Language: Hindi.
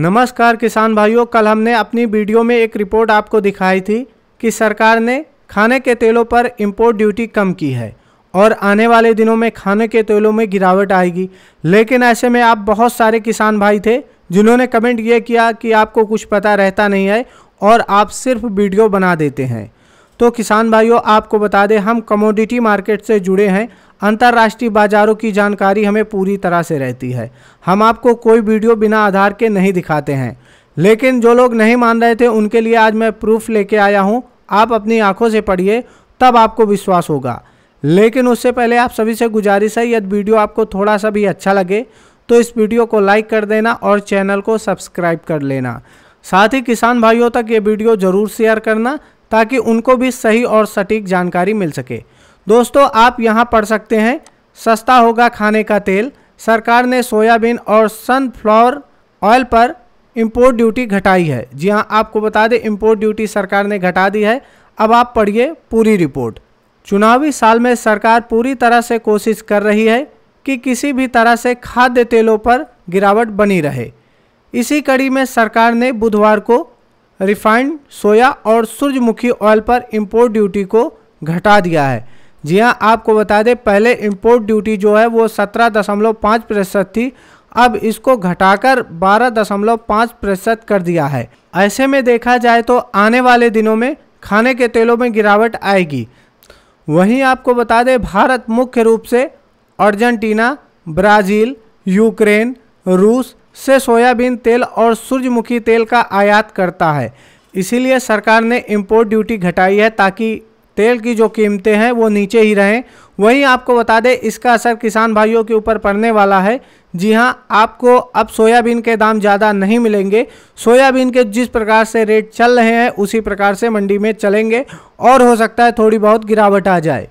नमस्कार किसान भाइयों कल हमने अपनी वीडियो में एक रिपोर्ट आपको दिखाई थी कि सरकार ने खाने के तेलों पर इम्पोर्ट ड्यूटी कम की है और आने वाले दिनों में खाने के तेलों में गिरावट आएगी लेकिन ऐसे में आप बहुत सारे किसान भाई थे जिन्होंने कमेंट ये किया कि आपको कुछ पता रहता नहीं है और आप सिर्फ वीडियो बना देते हैं तो किसान भाइयों आपको बता दें हम कमोडिटी मार्केट से जुड़े हैं अंतर्राष्ट्रीय बाज़ारों की जानकारी हमें पूरी तरह से रहती है हम आपको कोई वीडियो बिना आधार के नहीं दिखाते हैं लेकिन जो लोग नहीं मान रहे थे उनके लिए आज मैं प्रूफ लेके आया हूँ आप अपनी आंखों से पढ़िए तब आपको विश्वास होगा लेकिन उससे पहले आप सभी से गुजारिश है यदि वीडियो आपको थोड़ा सा भी अच्छा लगे तो इस वीडियो को लाइक कर देना और चैनल को सब्सक्राइब कर लेना साथ ही किसान भाइयों तक ये वीडियो ज़रूर शेयर करना ताकि उनको भी सही और सटीक जानकारी मिल सके दोस्तों आप यहाँ पढ़ सकते हैं सस्ता होगा खाने का तेल सरकार ने सोयाबीन और सनफ्लावर ऑयल पर इम्पोर्ट ड्यूटी घटाई है जी हाँ आपको बता दें इम्पोर्ट ड्यूटी सरकार ने घटा दी है अब आप पढ़िए पूरी रिपोर्ट चुनावी साल में सरकार पूरी तरह से कोशिश कर रही है कि किसी भी तरह से खाद्य तेलों पर गिरावट बनी रहे इसी कड़ी में सरकार ने बुधवार को रिफाइंड सोया और सूर्यमुखी ऑयल पर इम्पोर्ट ड्यूटी को घटा दिया है जी हाँ आपको बता दें पहले इम्पोर्ट ड्यूटी जो है वो सत्रह दशमलव पाँच प्रतिशत थी अब इसको घटाकर बारह दशमलव पाँच प्रतिशत कर दिया है ऐसे में देखा जाए तो आने वाले दिनों में खाने के तेलों में गिरावट आएगी वहीं आपको बता दें भारत मुख्य रूप से अर्जेंटीना ब्राज़ील यूक्रेन रूस से सोयाबीन तेल और सूर्यमुखी तेल का आयात करता है इसीलिए सरकार ने इम्पोर्ट ड्यूटी घटाई है ताकि तेल की जो कीमतें हैं वो नीचे ही रहें वहीं आपको बता दें इसका असर किसान भाइयों के ऊपर पड़ने वाला है जी हाँ आपको अब सोयाबीन के दाम ज़्यादा नहीं मिलेंगे सोयाबीन के जिस प्रकार से रेट चल रहे हैं उसी प्रकार से मंडी में चलेंगे और हो सकता है थोड़ी बहुत गिरावट आ जाए